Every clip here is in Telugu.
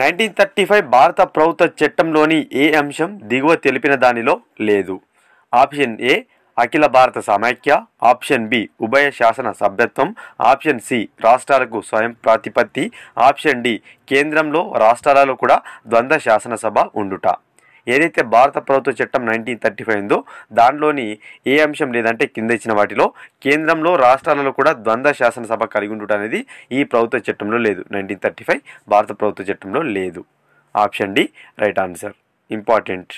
నైన్టీన్ థర్టీ ఫైవ్ భారత ప్రభుత్వ చట్టంలోని ఏ అంశం దిగువ తెలిపిన దానిలో లేదు ఆప్షన్ ఏ అఖిల భారత సమాఖ్య ఆప్షన్ బి ఉభయ శాసన సభ్యత్వం ఆప్షన్ సి రాష్ట్రాలకు స్వయం ప్రాతిపత్తి ఆప్షన్ డి కేంద్రంలో రాష్ట్రాలలో కూడా ద్వంద్వ శాసనసభ ఉండుట ఏదైతే భారత ప్రభుత్వ చట్టం నైన్టీన్ థర్టీ ఫైవ్ ఉందో దాంట్లోని ఏ అంశం లేదంటే కింద ఇచ్చిన వాటిలో కేంద్రంలో రాష్ట్రాలలో కూడా ద్వంద్వ శాసనసభ కలిగి ఉండటం అనేది ఈ ప్రభుత్వ చట్టంలో లేదు నైన్టీన్ థర్టీ ఫైవ్ భారత ప్రభుత్వ చట్టంలో లేదు option D right answer important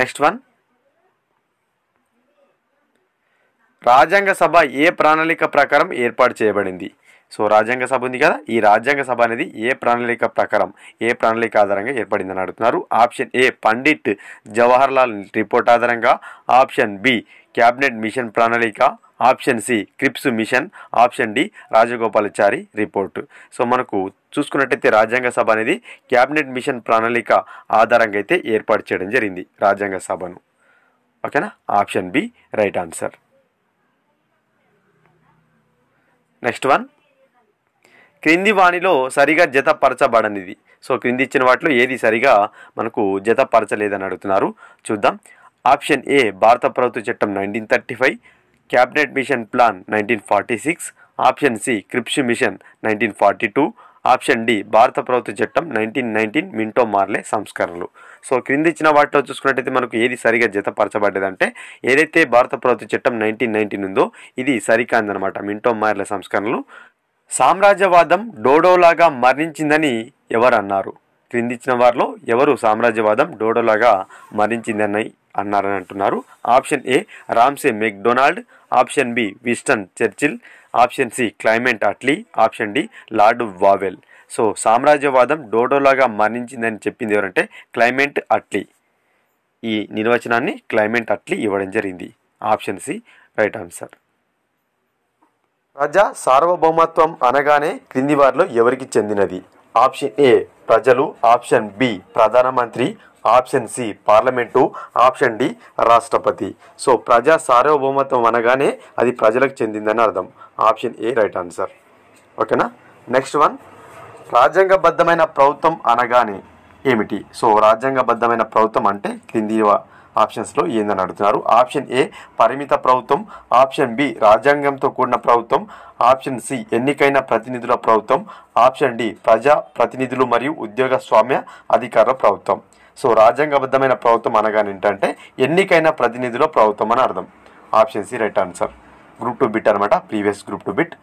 next one రాజ్యాంగ సభ ఏ ప్రణాళిక ప్రకారం ఏర్పాటు చేయబడింది సో రాజ్యాంగ సభ ఉంది కదా ఈ రాజ్యాంగ సభ అనేది ఏ ప్రణాళిక ప్రకారం ఏ ప్రణాళిక ఆధారంగా ఏర్పడిందని అడుగుతున్నారు option A Pandit Jawaharlal report ఆధారంగా ఆప్షన్ బి క్యాబినెట్ మిషన్ ప్రణాళిక option C Cripps mission option D Rajagopalachari report so మనకు చూసుకున్నట్టయితే రాజ్యాంగ సభ అనేది క్యాబినెట్ మిషన్ ప్రణాళిక ఆధారంగా అయితే ఏర్పాటు చేయడం జరిగింది రాజ్యాంగ సభను ఓకేనా option B right answer next one క్రింది వాణిలో సరిగా జతపరచబడనిది సో క్రింది ఇచ్చిన వాటిలో ఏది సరిగా మనకు జతపరచలేదని అడుగుతున్నారు చూద్దాం ఆప్షన్ ఏ భారత ప్రభుత్వ చట్టం nineteen thirty five cabinet mission plan nineteen forty six option C Cripps mission nineteen forty two option D భారత ప్రభుత్వ చట్టం నైన్టీన్ నైన్టీన్ మింటో మార్లే సంస్కరణలు సో క్రింద ఇచ్చిన వాటిలో చూసుకున్నట్టయితే మనకు ఏది సరిగా జతపరచబడ్డదంటే ఏదైతే భారత ప్రభుత్వ చట్టం నైన్టీన్ నైన్టీన్ ఉందో ఇది సరికాందనమాట మింటో మార్లే సంస్కరణలు సామ్రాజ్యవాదం డోడోలాగా మరణించిందని ఎవరన్నారు క్రిందిచ్చిన వారిలో ఎవరు సామ్రాజ్యవాదం డోడోలాగా మరణించిందని అన్నారని అంటున్నారు option A Ramsay MacDonald option B Winston Churchill option C Clement Attlee option D Lord Wavell so సామ్రాజ్యవాదం డోడోలాగా మరణించిందని చెప్పింది ఎవరంటే క్లైమెంట్ అట్లీ ఈ నిర్వచనాన్ని క్లైమెంట్ అట్లీ ఇవ్వడం జరిగింది ఆప్షన్ సి రైట్ ఆన్సర్ ప్రజా సార్వభౌమత్వం అనగానే క్రింది వారిలో ఎవరికి చెందినది ఆప్షన్ ఏ ప్రజలు ఆప్షన్ బి ప్రధానమంత్రి option C parliament option D రాష్ట్రపతి సో ప్రజా సార్వభౌమత్వం అనగానే అది ప్రజలకు చెందిందని అర్థం ఆప్షన్ ఏ రైట్ ఆన్సర్ ఓకేనా నెక్స్ట్ వన్ రాజ్యాంగబద్ధమైన ప్రభుత్వం అనగానే ఏమిటి సో రాజ్యాంగబద్ధమైన ప్రభుత్వం అంటే క్రింది ఆప్షన్స్లో ఏందని అడుగుతున్నారు ఆప్షన్ ఏ పరిమిత ప్రభుత్వం ఆప్షన్ బి రాజ్యాంగంతో కూడిన ప్రభుత్వం ఆప్షన్ సి ఎన్నికైన ప్రతినిధుల ప్రభుత్వం ఆప్షన్ డి ప్రజా ప్రతినిధులు మరియు ఉద్యోగ స్వామ్య అధికార ప్రభుత్వం సో రాజ్యాంగబద్ధమైన ప్రభుత్వం అనగానే ఏంటంటే ఎన్నికైన ప్రతినిధుల ప్రభుత్వం అని అర్థం option C right answer group two bit అనమాట ప్రీవియస్ గ్రూప్ టూ బిట్